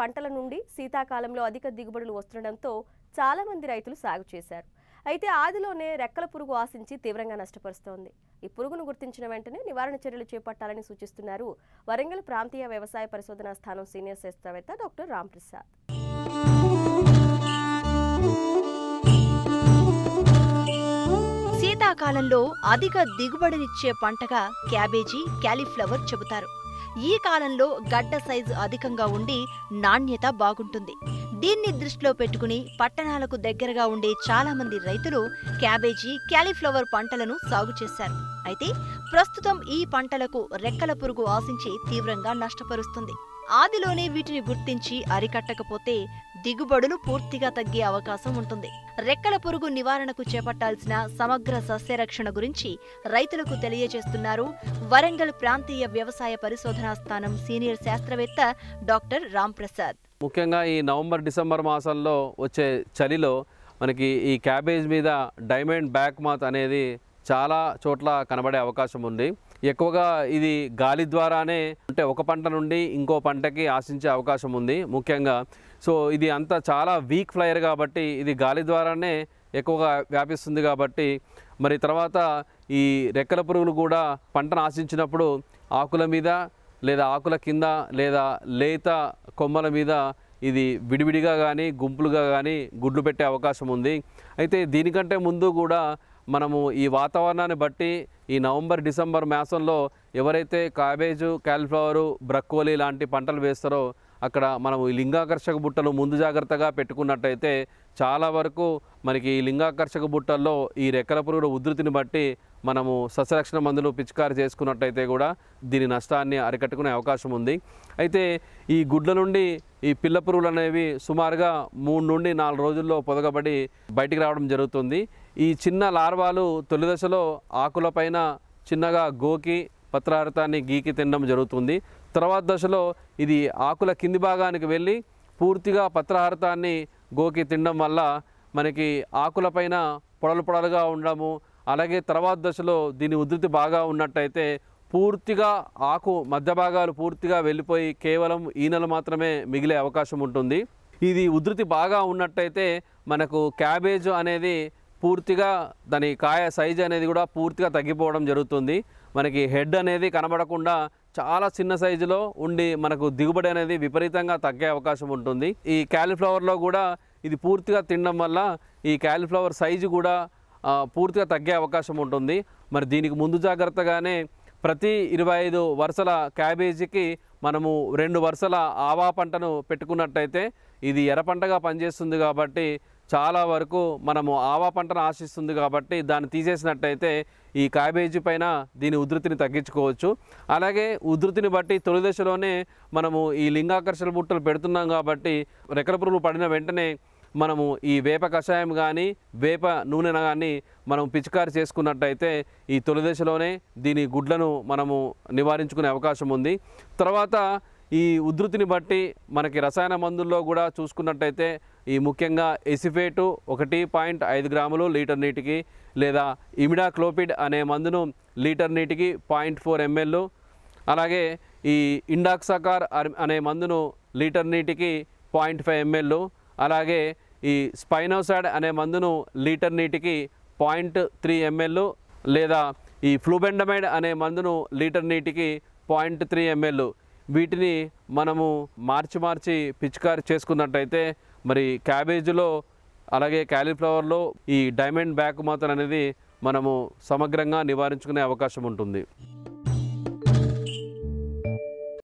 పంటల నుండి శీతాకాలంలో అధిక దిగుబడులు వస్తుండడంతో చాలామంది రైతులు సాగు చేశారు అయితే ఆదిలోనే రెక్కల పురుగు ఆశించి తీవ్రంగా నష్టపరుస్తోంది ఈ పురుగును గుర్తించిన వెంటనే నివారణ చర్యలు చేపట్టాలని సూచిస్తున్నారు వరంగల్ ప్రాంతీయ వ్యవసాయ పరిశోధనా స్థానం సీనియర్ శాస్త్రవేత్త డాక్టర్ రాంప్రసాద్ శీతాకాలంలో అధిక దిగుబడినిచ్చే పంటగా క్యాబేజీ క్యాలీఫ్లవర్ చెబుతారు ఈ కాలంలో గడ్డ సైజు అధికంగా ఉండి నాణ్యత బాగుంటుంది దీన్ని దృష్టిలో పెట్టుకుని పట్టణాలకు దగ్గరగా ఉండే చాలామంది రైతులు క్యాబేజీ క్యాలీఫ్లవర్ పంటలను సాగు చేశారు అయితే ప్రస్తుతం ఈ పంటలకు రెక్కల పురుగు ఆశించి తీవ్రంగా నష్టపరుస్తుంది ఆదిలోనే వీటిని గుర్తించి అరికట్టకపోతే దిగుబడులు పూర్తిగా తగ్గే అవకాశం ఉంటుంది రెక్కల పురుగు నివారణకు చేపట్టాల్సిన సమగ్ర సస్యరక్షణ గురించి రైతులకు తెలియజేస్తున్నారు వరంగల్ ప్రాంతీయ వ్యవసాయ పరిశోధనా స్థానం సీనియర్ శాస్త్రవేత్త డాక్టర్ రాంప్రసాద్ ముఖ్యంగా ఈ నవంబర్ డిసెంబర్ మాసంలో వచ్చే చలిలో మనకి ఈ క్యాబేజ్ మీద డైమండ్ బ్యాక్ మాత్ అనేది చాలా చోట్ల కనబడే అవకాశం ఉంది ఎక్కువగా ఇది గాలి ద్వారానే అంటే ఒక పంట నుండి ఇంకో పంటకి ఆశించే అవకాశం ఉంది ముఖ్యంగా సో ఇది అంతా చాలా వీక్ ఫ్లయర్ కాబట్టి ఇది గాలి ద్వారానే ఎక్కువగా వ్యాపిస్తుంది కాబట్టి మరి తర్వాత ఈ రెక్కల పురుగులు కూడా పంటను ఆశించినప్పుడు ఆకుల మీద లేదా ఆకుల కింద లేదా లేత కొమ్మల మీద ఇది విడివిడిగా కానీ గుంపులుగా కానీ గుడ్లు పెట్టే అవకాశం ఉంది అయితే దీనికంటే ముందు కూడా మనము ఈ వాతావరణాన్ని బట్టి ఈ నవంబర్ డిసెంబర్ మాసంలో ఎవరైతే క్యాబేజు క్యాలిఫ్లవరు బ్రక్కోలీ లాంటి పంటలు వేస్తారో అక్కడ మనం ఈ లింగాకర్షక బుట్టలు ముందు జాగ్రత్తగా పెట్టుకున్నట్టయితే చాలా వరకు మనకి ఈ లింగాకర్షక బుట్టల్లో ఈ రెక్కల పురుగుల ఉధృతిని బట్టి మనము సస్యరక్షణ మందులు పిచికారి చేసుకున్నట్టయితే కూడా దీని నష్టాన్ని అరికట్టుకునే అవకాశం ఉంది అయితే ఈ గుడ్ల నుండి ఈ పిల్ల పురుగులు అనేవి సుమారుగా మూడు నుండి నాలుగు రోజుల్లో పొదగబడి బయటికి రావడం జరుగుతుంది ఈ చిన్న లార్వాలు తొలి దశలో ఆకులపైన చిన్నగా గోకి పత్రార్థాన్ని గీకి తినడం జరుగుతుంది తర్వాత దశలో ఇది ఆకుల కింది భాగానికి వెళ్ళి పూర్తిగా పత్రార్థాన్ని గోకి తినడం వల్ల మనకి ఆకులపైన పొడలు పొడలుగా ఉండము అలాగే తర్వాత దశలో దీని ఉధృతి బాగా ఉన్నట్టయితే పూర్తిగా ఆకు మధ్య భాగాలు పూర్తిగా వెళ్ళిపోయి కేవలం ఈనలు మాత్రమే మిగిలే అవకాశం ఉంటుంది ఇది ఉధృతి బాగా ఉన్నట్టయితే మనకు క్యాబేజ్ అనేది పూర్తిగా దాని కాయ సైజ్ అనేది కూడా పూర్తిగా తగ్గిపోవడం జరుగుతుంది మనకి హెడ్ అనేది కనబడకుండా చాలా చిన్న సైజులో ఉండి మనకు దిగుబడి అనేది విపరీతంగా తగ్గే అవకాశం ఉంటుంది ఈ క్యాలీఫ్లవర్లో కూడా ఇది పూర్తిగా తినడం వల్ల ఈ క్యాలీఫ్లవర్ సైజు కూడా పూర్తిగా తగ్గే అవకాశం ఉంటుంది మరి దీనికి ముందు జాగ్రత్తగానే ప్రతి ఇరవై ఐదు వరుసల క్యాబేజీకి మనము రెండు వరుసల ఆవా పంటను పెట్టుకున్నట్టయితే ఇది ఎర్ర పంటగా పనిచేస్తుంది కాబట్టి చాలా వరకు మనము ఆవా పంటను ఆశిస్తుంది కాబట్టి దాన్ని తీసేసినట్టయితే ఈ క్యాబేజీ పైన దీని ఉధృతిని తగ్గించుకోవచ్చు అలాగే ఉధృతిని బట్టి తొలి దశలోనే మనము ఈ లింగాకర్షణ బుట్టలు పెడుతున్నాం కాబట్టి రెక్కల పురుగులు పడిన వెంటనే మనము ఈ వేప కషాయం కానీ వేప నూనెను కానీ మనం పిచికారి చేసుకున్నట్టయితే ఈ తొలి దశలోనే దీని గుడ్లను మనము నివారించుకునే అవకాశం ఉంది తర్వాత ఈ ఉధృతిని బట్టి మనకి రసాయన మందుల్లో కూడా చూసుకున్నట్టయితే ఈ ముఖ్యంగా ఎసిఫేటు ఒకటి పాయింట్ ఐదు గ్రాములు లీటర్ నీటికి లేదా ఇమిడాక్లోపిడ్ అనే మందును లీటర్ నీటికి పాయింట్ ఫోర్ ఎంఎల్లు అలాగే ఈ ఇండాక్సాకార్ అనే మందును లీటర్ నీటికి పాయింట్ ఫైవ్ ఎంఎల్లు అలాగే ఈ స్పైనోసాడ్ అనే మందును లీటర్ నీటికి పాయింట్ త్రీ ఎంఎల్లు లేదా ఈ ఫ్లూబెండమైడ్ అనే మందును లీటర్ నీటికి పాయింట్ త్రీ ఎంఎల్లు వీటిని మనము మార్చి మార్చి పిచికారి చేసుకున్నట్టయితే మరి క్యాబేజీలో అలాగే క్యాలీఫ్లవర్లో ఈ డైమండ్ బ్యాక్ మాత్రం అనేది మనము సమగ్రంగా నివారించుకునే అవకాశం ఉంటుంది